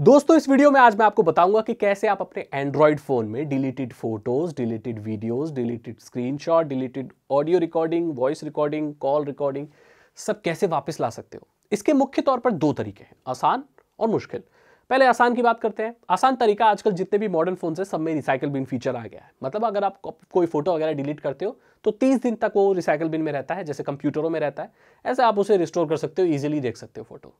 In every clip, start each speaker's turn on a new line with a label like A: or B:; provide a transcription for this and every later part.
A: दोस्तों इस वीडियो में आज मैं आपको बताऊंगा कि कैसे आप अपने एंड्रॉयड फ़ोन में deleted photos deleted videos deleted screenshot deleted audio recording voice recording call recording सब कैसे वापस ला सकते हो इसके मुख्य तौर पर दो तरीके हैं आसान और मुश्किल पहले आसान की बात करते हैं आसान तरीका आजकल जितने भी मॉडर्न फ़ोन है सब में रिसाइकल बिन फीचर आ गया है मतलब अगर आप कोई फोटो वगैरह डिलीट करते हो तो तीस दिन तक वो रिसाइकल बिन में रहता है जैसे कंप्यूटरों में रहता है ऐसे आप उसे रिस्टोर कर सकते हो ईजिली देख सकते हो फोटो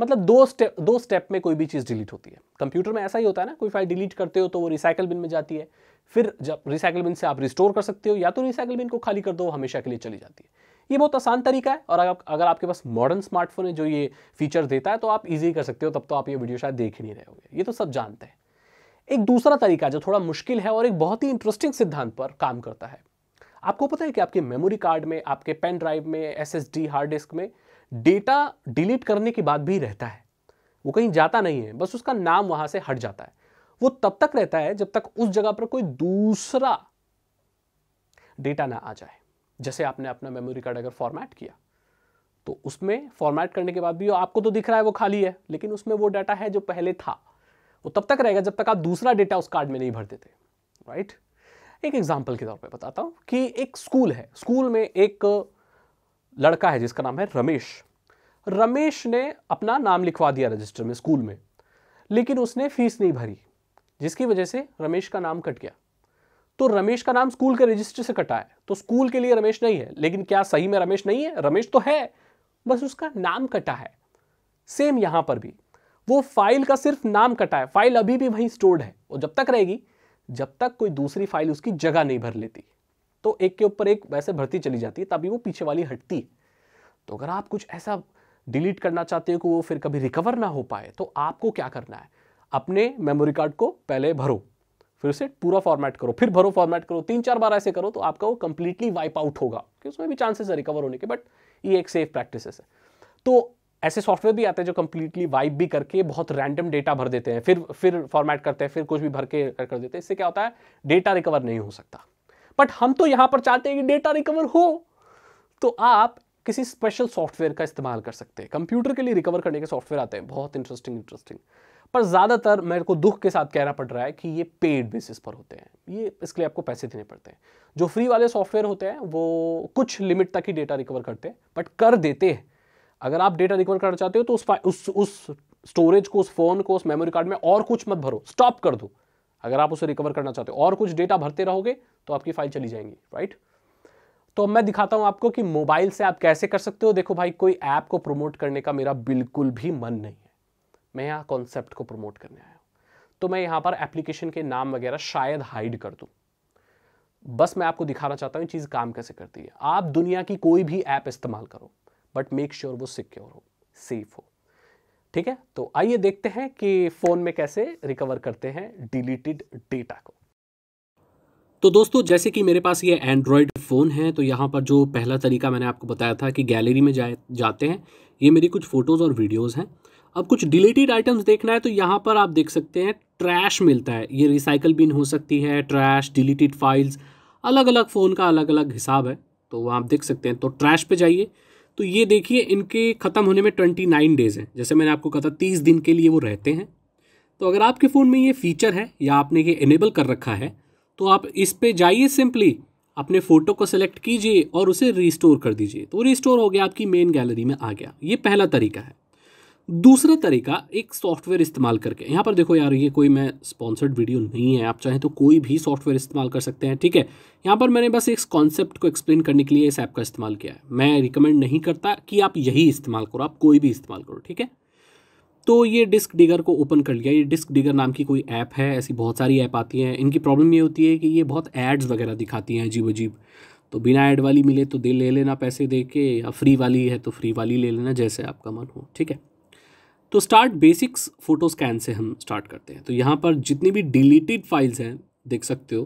A: मतलब दो स्टेप दो स्टेप में कोई भी चीज़ डिलीट होती है कंप्यूटर में ऐसा ही होता है ना कोई फाइल डिलीट करते हो तो वो रिसाइकल बिन में जाती है फिर जब रिसाइकल बिन से आप रिस्टोर कर सकते हो या तो रिसाइकल बिन को खाली कर दो हमेशा के लिए चली जाती है ये बहुत आसान तरीका है और अगर अगर आपके पास मॉडर्न स्मार्टफोन है जो ये फीचर देता है तो आप ईजी कर सकते हो तब तो आप ये वीडियो शायद देख ही नहीं रहे होंगे ये तो सब जानते हैं एक दूसरा तरीका जो थोड़ा मुश्किल है और एक बहुत ही इंटरेस्टिंग सिद्धांत पर काम करता है आपको पता है कि आपके मेमोरी कार्ड में आपके पेन ड्राइव में एस हार्ड डिस्क में डेटा डिलीट करने के बाद भी रहता है वो कहीं जाता नहीं है बस उसका नाम वहां से हट जाता है वो तब तक रहता है जब तक उस जगह पर कोई दूसरा डेटा ना आ जाए जैसे आपने अपना मेमोरी कार्ड अगर फॉर्मेट किया तो उसमें फॉर्मेट करने के बाद भी आपको तो दिख रहा है वो खाली है लेकिन उसमें वो डाटा है जो पहले था वो तब तक रहेगा जब तक आप दूसरा डेटा उस कार्ड में नहीं भर देते राइट एक एग्जाम्पल के तौर पर बताता हूँ कि एक स्कूल है स्कूल में एक लड़का है जिसका नाम है रमेश रमेश ने अपना नाम लिखवा दिया रजिस्टर में स्कूल में लेकिन उसने फीस नहीं भरी जिसकी वजह से रमेश का नाम कट गया तो रमेश का नाम स्कूल के रजिस्टर से कटा है तो स्कूल के लिए रमेश नहीं है लेकिन क्या सही में रमेश नहीं है रमेश तो है बस उसका नाम कटा है सेम यहां पर भी वो फाइल का सिर्फ नाम कटा है फाइल अभी भी वहीं स्टोर्ड है और जब तक रहेगी जब तक कोई दूसरी फाइल उसकी जगह नहीं भर लेती तो एक के ऊपर एक वैसे भर्ती चली जाती है तभी वो पीछे वाली हटती है तो अगर आप कुछ ऐसा डिलीट करना चाहते हो कि वो फिर कभी रिकवर ना हो पाए तो आपको क्या करना है अपने मेमोरी कार्ड को पहले भरो फिर उसे पूरा फॉर्मेट करो फिर भरो फॉर्मेट करो तीन चार बार ऐसे करो तो आपका वो कंप्लीटली वाइप आउट होगा क्योंकि उसमें भी चांसेस है रिकवर होने के बट ये एक सेफ प्रैक्टिस है तो ऐसे सॉफ्टवेयर भी आते हैं जो कंप्लीटली वाइप भी करके बहुत रैंडम डेटा भर देते हैं फिर फिर फॉर्मेट करते हैं फिर कुछ भी भर के कर देते हैं इससे क्या होता है डेटा रिकवर नहीं हो सकता बट हम तो यहां पर चाहते हैं कि डेटा रिकवर हो तो आप किसी स्पेशल सॉफ्टवेयर का इस्तेमाल कर सकते हैं कंप्यूटर के लिए रिकवर करने के सॉफ्टवेयर आते हैं बहुत इंटरेस्टिंग इंटरेस्टिंग पर ज़्यादातर मेरे को दुख के साथ कहना पड़ रहा है कि ये पेड बेसिस पर होते हैं ये इसके लिए आपको पैसे देने पड़ते हैं जो फ्री वाले सॉफ्टवेयर होते हैं वो कुछ लिमिट तक ही डेटा रिकवर करते हैं बट कर देते हैं अगर आप डेटा रिकवर करना चाहते हो तो उस उस उस स्टोरेज को उस फ़ोन को उस मेमोरी कार्ड में और कुछ मत भरो स्टॉप कर दो अगर आप उसे रिकवर करना चाहते हो और कुछ डेटा भरते रहोगे तो आपकी फाइल चली जाएंगी राइट तो मैं दिखाता हूं आपको कि मोबाइल से आप कैसे कर सकते हो देखो भाई कोई ऐप को प्रमोट करने का मेरा बिल्कुल भी मन नहीं है मैं यहाँ कॉन्सेप्ट को प्रमोट करने आया हूँ तो मैं यहाँ पर एप्लीकेशन के नाम वगैरह शायद हाइड कर दूँ बस मैं आपको दिखाना चाहता हूँ चीज़ काम कैसे करती है आप दुनिया की कोई भी ऐप इस्तेमाल करो बट मेक श्योर वो सिक्योर हो सेफ हो ठीक है तो आइए देखते हैं कि फोन में कैसे रिकवर करते हैं डिलीटेड डेटा को तो दोस्तों जैसे कि मेरे पास ये एंड्रॉयड फ़ोन है तो यहाँ पर जो पहला तरीका मैंने आपको बताया था कि गैलरी में जाए जाते हैं ये मेरी कुछ फ़ोटोज़ और वीडियोज़ हैं अब कुछ डिलीटेड आइटम्स देखना है तो यहाँ पर आप देख सकते हैं ट्रैश मिलता है ये रिसाइकल बिन हो सकती है ट्रैश डिलीटेड फाइल्स अलग अलग फ़ोन का अलग अलग हिसाब है तो आप देख सकते हैं तो ट्रैश पे जाइए तो ये देखिए इनके ख़त्म होने में ट्वेंटी नाइन डेज़ हैं जैसे मैंने आपको कहा था तीस दिन के लिए वो रहते हैं तो अगर आपके फ़ोन में ये फीचर है या आपने ये इनेबल कर रखा है तो आप इस पर जाइए सिंपली अपने फ़ोटो को सेलेक्ट कीजिए और उसे रिस्टोर कर दीजिए तो रिस्टोर हो गया आपकी मेन गैलरी में आ गया ये पहला तरीका है दूसरा तरीका एक सॉफ्टवेयर इस्तेमाल करके यहाँ पर देखो यार ये कोई मैं स्पॉन्सर्ड वीडियो नहीं है आप चाहें तो कोई भी सॉफ्टवेयर इस्तेमाल कर सकते हैं ठीक है यहाँ पर मैंने बस एक कॉन्सेप्ट को एक्सप्लेन करने के लिए इस ऐप का इस्तेमाल किया है मैं रिकमेंड नहीं करता कि आप यही इस्तेमाल करो आप कोई भी इस्तेमाल करो ठीक है तो ये डिस्क डिगर को ओपन कर लिया ये डिस्क डिगर नाम की कोई ऐप है ऐसी बहुत सारी ऐप आती हैं इनकी प्रॉब्लम ये होती है कि ये बहुत एड्स वगैरह दिखाती हैं अजीब अजीब तो बिना ऐड वाली मिले तो दे ले लेना पैसे दे के या फ्री वाली है तो फ्री वाली ले लेना जैसे आपका मन हो ठीक है तो स्टार्ट बेसिक्स फोटो स्कैन से हम स्टार्ट करते हैं तो यहाँ पर जितनी भी डिलीटेड फाइल्स हैं देख सकते हो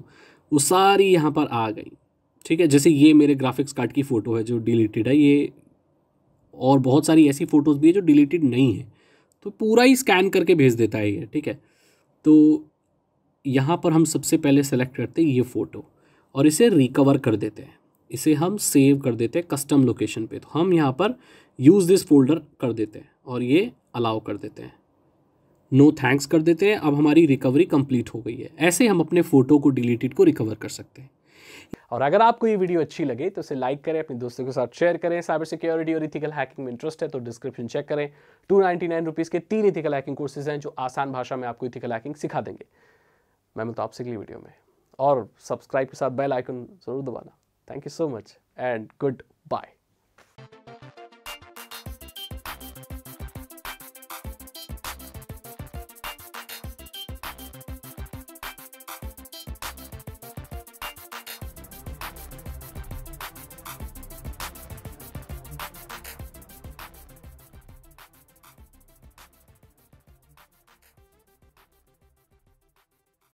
A: वो सारी यहाँ पर आ गई ठीक है जैसे ये मेरे ग्राफिक्स कार्ड की फ़ोटो है जो डिलीटेड है ये और बहुत सारी ऐसी फ़ोटोज़ भी है जो डिलीटेड नहीं है तो पूरा ही स्कैन करके भेज देता है ये ठीक है तो यहाँ पर हम सबसे पहले सेलेक्ट करते हैं ये फ़ोटो और इसे रिकवर कर देते हैं इसे हम सेव कर देते हैं कस्टम लोकेशन पे तो हम यहाँ पर यूज़ दिस फोल्डर कर देते हैं और ये अलाउ कर देते हैं नो no थैंक्स कर देते हैं अब हमारी रिकवरी कंप्लीट हो गई है ऐसे हम अपने फ़ोटो को डिलीटेड को रिकवर कर सकते हैं और अगर आपको ये वीडियो अच्छी लगे तो इसे लाइक करें अपने दोस्तों के साथ शेयर करें साइबर सिक्योरिटी और इथिकल हैकिंग में इंटरेस्ट है तो डिस्क्रिप्शन चेक करें टू नाइनटी नाइन रुपीज़ के तीन इथिकल हैकिंग कोर्सेज हैं जो आसान भाषा में आपको इथिकल हैकिंग सिखा देंगे मैं मिलता तो आपसे अगली वीडियो में और सब्सक्राइब के साथ बेल आइकन ज़रूर दबाना thank you so much and good bye